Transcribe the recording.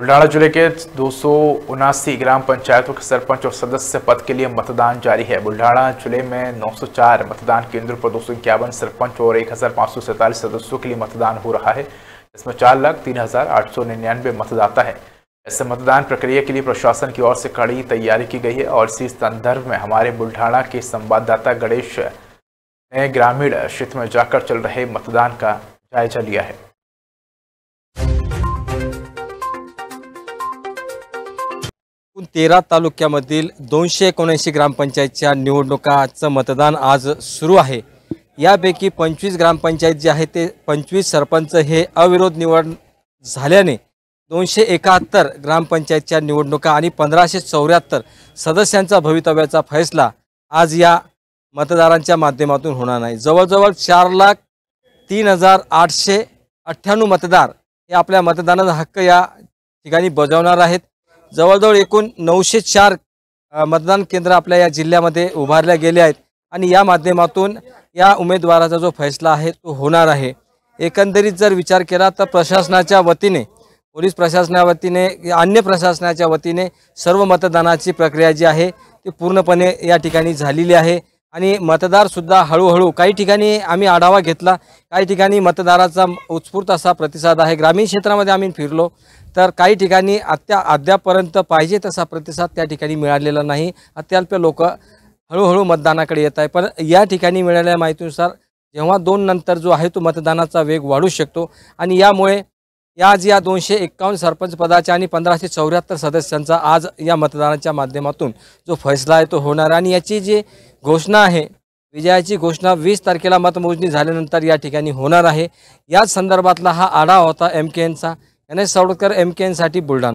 उल्डाड़ा जिले के दो ग्राम पंचायतों के सरपंच और सदस्य पद के लिए मतदान जारी है बुल्ढाड़ा जिले में 904 मतदान केंद्रों पर दो सरपंच और एक सदस्यों के लिए मतदान हो रहा है इसमें चार लाख तीन हजार आठ सौ निन्यानवे मतदाता है ऐसे मतदान प्रक्रिया के लिए प्रशासन की ओर से कड़ी तैयारी की गई है और इसी संदर्भ में हमारे बुल्ढाणा के संवाददाता गणेश ने ग्रामीण क्षेत्र में जाकर चल रहे मतदान का जायजा लिया है तेरा तालुक्यामधील दोनशे एकोणऐंशी ग्रामपंचायतच्या निवडणुकाचं मतदान आज सुरू आहे यापैकी पंचवीस ग्रामपंचायत जे आहे ते पंचवीस सरपंच हे अविरोध निवड झाल्याने दोनशे एकाहत्तर ग्रामपंचायतच्या निवडणुका आणि पंधराशे चौऱ्याहत्तर सदस्यांचा भवितव्याचा फैसला आज या मतदारांच्या माध्यमातून होणार नाही जवळजवळ चार लाख तीन हजार आठशे अठ्ठ्याण्णव मतदार हे आपल्या मतदानाचा हक्क या ठिकाणी बजावणार आहेत जवळजवळ एकूण नऊशे चार मतदान केंद्र आपल्या या जिल्ह्यामध्ये उभारल्या गेले आहेत आणि या माध्यमातून या उमेदवाराचा जो फैसला आहे तो होणार आहे एकंदरीत जर विचार केला तर प्रशासनाच्या वतीने पोलीस प्रशासना वतीने अन्य प्रशासनाच्या वतीने सर्व मतदानाची प्रक्रिया जी आहे ती पूर्णपणे या ठिकाणी झालेली आहे आणि मतदारसुद्धा हळूहळू काही ठिकाणी आम्ही आढावा घेतला काही ठिकाणी मतदाराचा उत्स्फूर्त असा प्रतिसाद आहे ग्रामीण क्षेत्रामध्ये आम्ही फिरलो तर काही ठिकाणी आत्या अद्यापर्यंत पाहिजे तसा प्रतिसाद त्या ठिकाणी मिळालेला नाही अत्यल्प लोक हळूहळू मतदानाकडे येत आहे पण या ठिकाणी मिळालेल्या माहितीनुसार जेव्हा दोन नंतर जो आहे तो मतदानाचा वेग वाढू शकतो आणि यामुळे या आज या दोनशे एक्कावन्न सरपंच पदाच्या आणि पंधराशे चौऱ्याहत्तर सदस्यांचा आज या मतदानाच्या माध्यमातून जो फैसला आहे तो होणार आणि याची जी घोषणा आहे विजयाची घोषणा वीस तारखेला मतमोजणी झाल्यानंतर या ठिकाणी होणार आहे याच संदर्भातला हा आढावा होता एम के एनचा गणेश सावडकर एम के एनसाठी बुलढाणा